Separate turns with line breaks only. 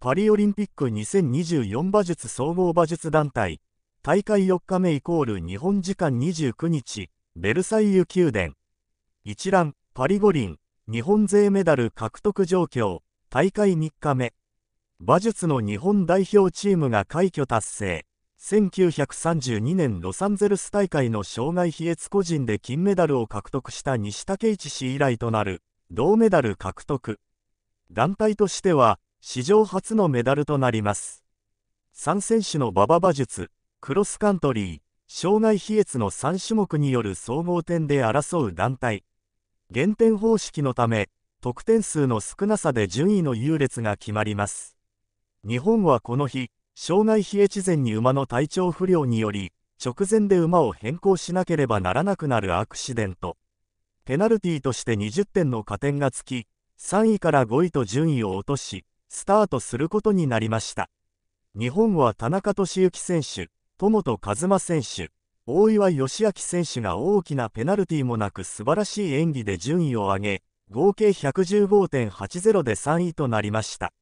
パリオリンピック2024馬術総合馬術団体大会4日目イコール日本時間29日ベルサイユ宮殿一覧パリ五輪日本勢メダル獲得状況大会3日目馬術の日本代表チームが快挙達成1932年ロサンゼルス大会の障害比越個人で金メダルを獲得した西武一氏以来となる銅メダル獲得団体としては史上初のメダルとなります。3選手の馬場馬術、クロスカントリー、障害比越の3種目による総合点で争う団体。減点方式のため、得点数の少なさで順位の優劣が決まります。日本はこの日、障害比越前に馬の体調不良により、直前で馬を変更しなければならなくなるアクシデント。ペナルティとして20点の加点がつき、3位から5位と順位を落とし、スタートすることになりました日本は田中俊幸選手友本一馬選手大岩義明選手が大きなペナルティもなく素晴らしい演技で順位を上げ合計115.80で3位となりました